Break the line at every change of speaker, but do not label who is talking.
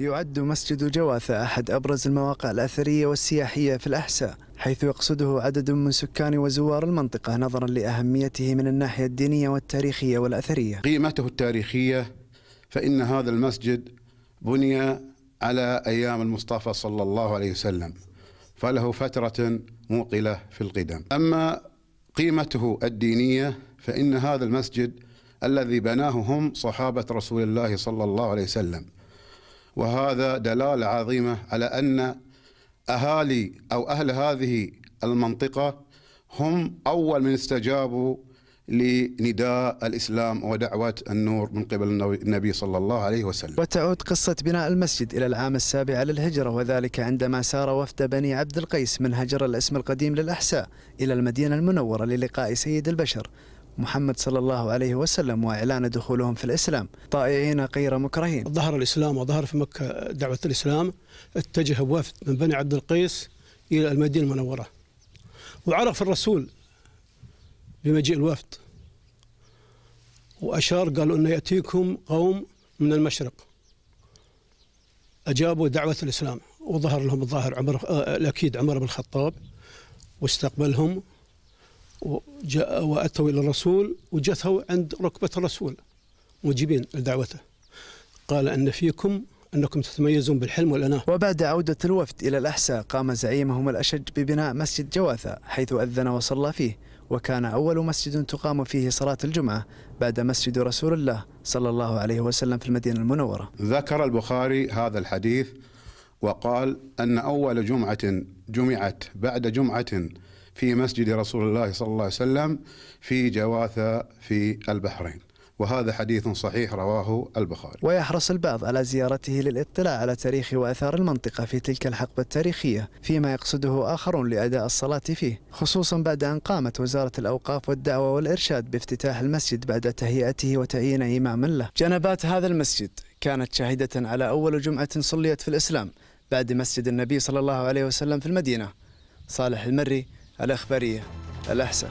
يعد مسجد جواثة أحد أبرز المواقع الأثرية والسياحية في الأحساء حيث يقصده عدد من سكان وزوار المنطقة نظرا لأهميته من الناحية الدينية والتاريخية والأثرية
قيمته التاريخية فإن هذا المسجد بني على أيام المصطفى صلى الله عليه وسلم فله فترة موقلة في القدم أما قيمته الدينية فإن هذا المسجد الذي بناه هم صحابة رسول الله صلى الله عليه وسلم وهذا دلاله عظيمه على ان اهالي او اهل هذه المنطقه هم اول من استجابوا لنداء الاسلام ودعوه النور من قبل النبي صلى الله عليه وسلم.
وتعود قصه بناء المسجد الى العام السابع للهجره وذلك عندما سار وفد بني عبد القيس من هجر الاسم القديم للاحساء الى المدينه المنوره للقاء سيد البشر محمد صلى الله عليه وسلم وإعلان دخولهم في الإسلام طائعين غير مكرهين ظهر
الإسلام وظهر في مكة دعوة الإسلام اتجه وافد من بني عبد القيس إلى المدينة المنورة وعرف الرسول بمجيء الوفد وأشار قالوا أن يأتيكم قوم من المشرق أجابوا دعوة الإسلام وظهر لهم الظاهر عمر آه، الأكيد عمر بن الخطاب واستقبلهم وجاء وأتوا إلى الرسول وجثوا عند ركبة الرسول مجيبين لدعوته قال أن
فيكم أنكم تتميزون بالحلم والأناة وبعد عودة الوفد إلى الأحساء قام زعيمهم الأشج ببناء مسجد جواثة حيث أذن وصلى فيه وكان أول مسجد تقام فيه صلاة الجمعة بعد مسجد رسول الله صلى الله عليه وسلم في المدينة المنورة
ذكر البخاري هذا الحديث وقال أن أول جمعة جمعت بعد جمعة في مسجد رسول الله صلى الله عليه وسلم في جواثة في البحرين وهذا حديث صحيح رواه البخاري ويحرص البعض على
زيارته للاطلاع على تاريخ وأثار المنطقة في تلك الحقبة التاريخية فيما يقصده آخرون لأداء الصلاة فيه خصوصا بعد أن قامت وزارة الأوقاف والدعوة والإرشاد بافتتاح المسجد بعد تهيئته وتعيين إماما له جنبات هذا المسجد كانت شاهدة على أول جمعة صليت في الإسلام بعد مسجد النبي صلى الله عليه وسلم في المدينة صالح المري الأخبارية الأحسن